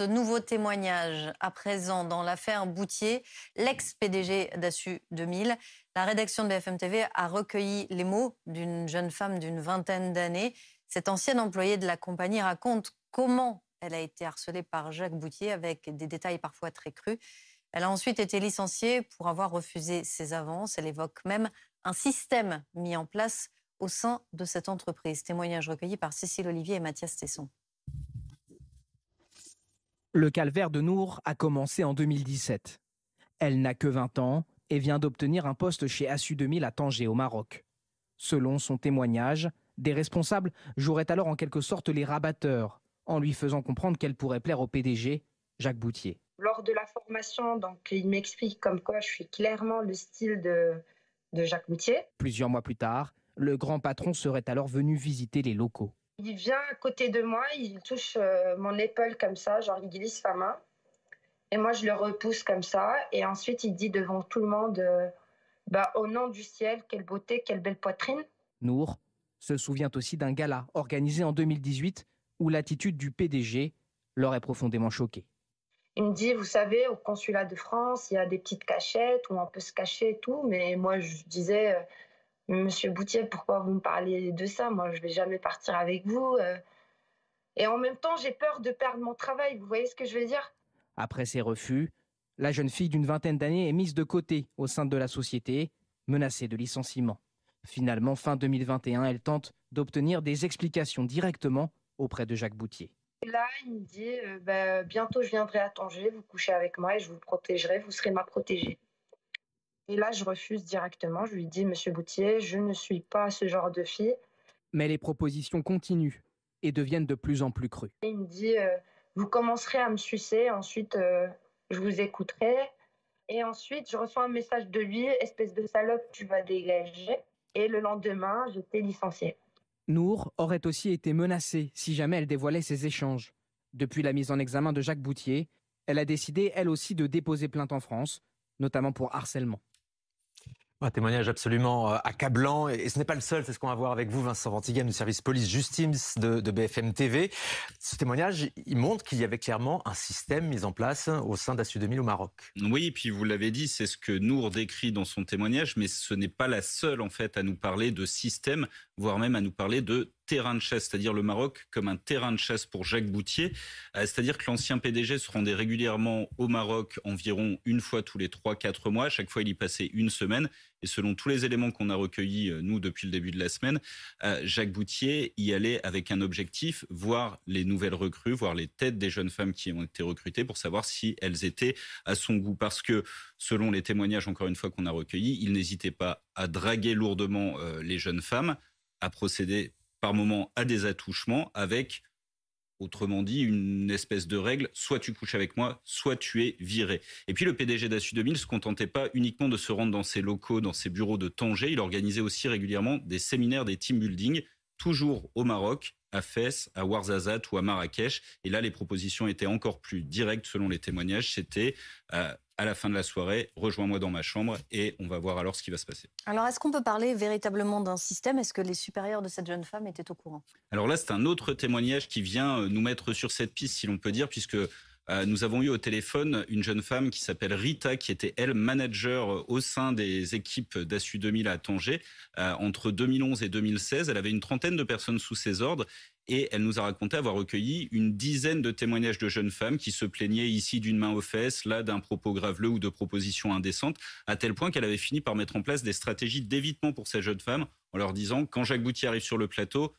ce nouveau témoignage à présent dans l'affaire Boutier, l'ex-PDG d'Assu 2000. La rédaction de BFM TV a recueilli les mots d'une jeune femme d'une vingtaine d'années. Cette ancienne employée de la compagnie raconte comment elle a été harcelée par Jacques Boutier avec des détails parfois très crus. Elle a ensuite été licenciée pour avoir refusé ses avances. Elle évoque même un système mis en place au sein de cette entreprise. Témoignage recueilli par Cécile Olivier et Mathias Tesson. Le calvaire de Nour a commencé en 2017. Elle n'a que 20 ans et vient d'obtenir un poste chez Assu 2000 à Tanger au Maroc. Selon son témoignage, des responsables joueraient alors en quelque sorte les rabatteurs en lui faisant comprendre qu'elle pourrait plaire au PDG, Jacques Boutier. Lors de la formation, donc, il m'explique comme quoi je suis clairement le style de Jacques Boutier. Plusieurs mois plus tard, le grand patron serait alors venu visiter les locaux il vient à côté de moi, il touche euh, mon épaule comme ça, genre il glisse sa main. Et moi, je le repousse comme ça. Et ensuite, il dit devant tout le monde euh, bah, Au nom du ciel, quelle beauté, quelle belle poitrine. Nour se souvient aussi d'un gala organisé en 2018 où l'attitude du PDG l'aurait profondément choquée. Il me dit Vous savez, au consulat de France, il y a des petites cachettes où on peut se cacher et tout. Mais moi, je disais euh, Monsieur Boutier, pourquoi vous me parlez de ça Moi, je vais jamais partir avec vous. Euh. Et en même temps, j'ai peur de perdre mon travail. Vous voyez ce que je veux dire Après ces refus, la jeune fille d'une vingtaine d'années est mise de côté au sein de la société, menacée de licenciement. Finalement, fin 2021, elle tente d'obtenir des explications directement auprès de Jacques Boutier. là, il me dit euh, bah, Bientôt, je viendrai à Tanger, vous couchez avec moi et je vous protégerai, vous serez ma protégée. Et là, je refuse directement. Je lui dis, Monsieur Boutier, je ne suis pas ce genre de fille. Mais les propositions continuent et deviennent de plus en plus crues. il me dit, euh, vous commencerez à me sucer, ensuite euh, je vous écouterai. Et ensuite, je reçois un message de lui, espèce de salope, tu vas dégager. Et le lendemain, je t'ai licenciée. Nour aurait aussi été menacée si jamais elle dévoilait ses échanges. Depuis la mise en examen de Jacques Boutier, elle a décidé elle aussi de déposer plainte en France, notamment pour harcèlement. Un témoignage absolument euh, accablant, et ce n'est pas le seul, c'est ce qu'on va voir avec vous, Vincent Ventigam, du service police-justice de, BFM TV. Ce témoignage, il montre qu'il y avait clairement un système mis en place au sein d'Assu 2000 au Maroc. Oui, puis vous l'avez dit, c'est ce que Nour décrit dans son témoignage, mais ce n'est pas la seule, en fait, à nous parler de système, voire même à nous parler de terrain de chasse, c'est-à-dire le Maroc comme un terrain de chasse pour Jacques Boutier. Euh, c'est-à-dire que l'ancien PDG se rendait régulièrement au Maroc environ une fois tous les 3-4 mois. chaque fois, il y passait une semaine. Et selon tous les éléments qu'on a recueillis, euh, nous, depuis le début de la semaine, euh, Jacques Boutier y allait avec un objectif, voir les nouvelles recrues, voir les têtes des jeunes femmes qui ont été recrutées pour savoir si elles étaient à son goût. Parce que, selon les témoignages, encore une fois, qu'on a recueillis, il n'hésitait pas à draguer lourdement les jeunes femmes, à procéder par moment à des attouchements avec, autrement dit, une espèce de règle, soit tu couches avec moi, soit tu es viré. Et puis le PDG d'Assu 2000 se contentait pas uniquement de se rendre dans ses locaux, dans ses bureaux de Tanger, il organisait aussi régulièrement des séminaires, des team building, toujours au Maroc, à Fès, à Ouarzazate ou à Marrakech. Et là, les propositions étaient encore plus directes selon les témoignages. C'était euh, à la fin de la soirée, rejoins-moi dans ma chambre et on va voir alors ce qui va se passer. Alors, est-ce qu'on peut parler véritablement d'un système Est-ce que les supérieurs de cette jeune femme étaient au courant Alors là, c'est un autre témoignage qui vient euh, nous mettre sur cette piste, si l'on peut dire, puisque euh, nous avons eu au téléphone une jeune femme qui s'appelle Rita, qui était elle manager euh, au sein des équipes d'Assu 2000 à Tanger. Euh, entre 2011 et 2016, elle avait une trentaine de personnes sous ses ordres et elle nous a raconté avoir recueilli une dizaine de témoignages de jeunes femmes qui se plaignaient ici d'une main aux fesses, là d'un propos graveleux ou de propositions indécentes, à tel point qu'elle avait fini par mettre en place des stratégies d'évitement pour ces jeunes femmes en leur disant quand Jacques Boutier arrive sur le plateau,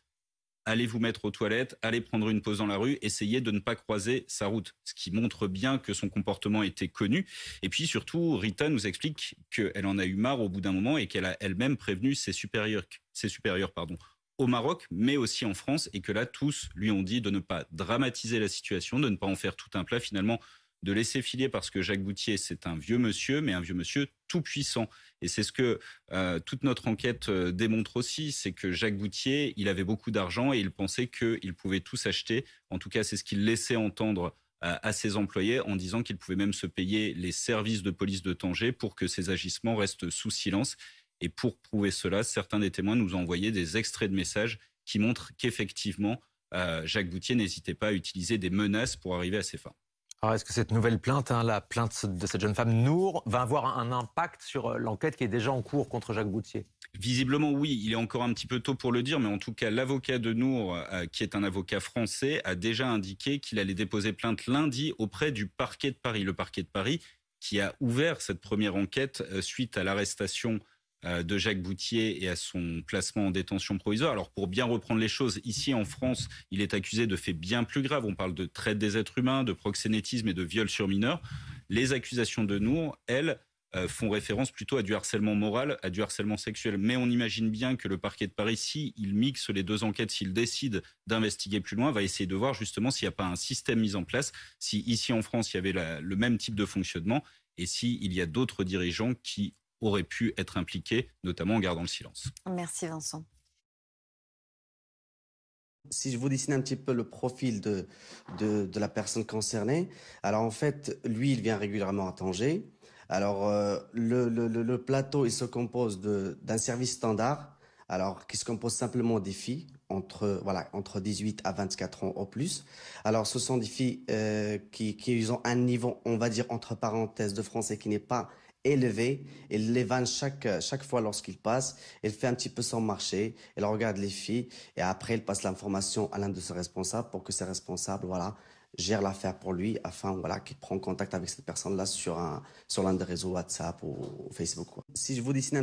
allez vous mettre aux toilettes, allez prendre une pause dans la rue, essayez de ne pas croiser sa route, ce qui montre bien que son comportement était connu. Et puis surtout, Rita nous explique qu'elle en a eu marre au bout d'un moment et qu'elle a elle-même prévenu ses supérieurs, ses supérieurs pardon, au Maroc, mais aussi en France, et que là, tous lui ont dit de ne pas dramatiser la situation, de ne pas en faire tout un plat. Finalement, de laisser filer parce que Jacques Boutier, c'est un vieux monsieur, mais un vieux monsieur tout puissant. Et c'est ce que euh, toute notre enquête euh, démontre aussi, c'est que Jacques Boutier, il avait beaucoup d'argent et il pensait qu'il pouvait tout s'acheter. En tout cas, c'est ce qu'il laissait entendre euh, à ses employés en disant qu'il pouvait même se payer les services de police de Tanger pour que ses agissements restent sous silence. Et pour prouver cela, certains des témoins nous ont envoyé des extraits de messages qui montrent qu'effectivement, Jacques Boutier n'hésitait pas à utiliser des menaces pour arriver à ses fins. Alors est-ce que cette nouvelle plainte, hein, la plainte de cette jeune femme Nour, va avoir un impact sur euh, l'enquête qui est déjà en cours contre Jacques Boutier Visiblement, oui. Il est encore un petit peu tôt pour le dire, mais en tout cas, l'avocat de Nour, euh, qui est un avocat français, a déjà indiqué qu'il allait déposer plainte lundi auprès du parquet de Paris. Le parquet de Paris qui a ouvert cette première enquête euh, suite à l'arrestation euh, de Jacques Boutier et à son placement en détention provisoire. Alors pour bien reprendre les choses, ici en France, il est accusé de faits bien plus graves. On parle de traite des êtres humains, de proxénétisme et de viol sur mineurs. Les accusations de Nour, elles, euh, font référence plutôt à du harcèlement moral, à du harcèlement sexuel. Mais on imagine bien que le parquet de Paris, s'il il mixe les deux enquêtes, s'il décide d'investiguer plus loin, va essayer de voir justement s'il n'y a pas un système mis en place, si ici en France il y avait le même type de fonctionnement et s'il y a d'autres dirigeants qui aurait pu être impliqué, notamment en gardant le silence. Merci Vincent. Si je vous dessine un petit peu le profil de, la personne concernée, alors en fait, lui, il vient régulièrement à Tanger. Alors, euh, le, plateau, il se compose d'un service standard, alors qui se compose simplement des filles, entre, voilà, entre 18 à 24 ans au plus. Alors, ce sont des filles euh, qui, qui ont un niveau, on va dire, entre parenthèses, de français qui n'est pas élevé. Il les chaque, euh, chaque fois lorsqu'il passe. Il fait un petit peu son marché. Il regarde les filles. Et après, il passe l'information à l'un de ses responsables pour que ses responsables, voilà, gèrent l'affaire pour lui afin, voilà, qu'il prenne contact avec cette personne-là sur un, sur l'un des réseaux WhatsApp ou, Facebook. Quoi. Si je vous dessine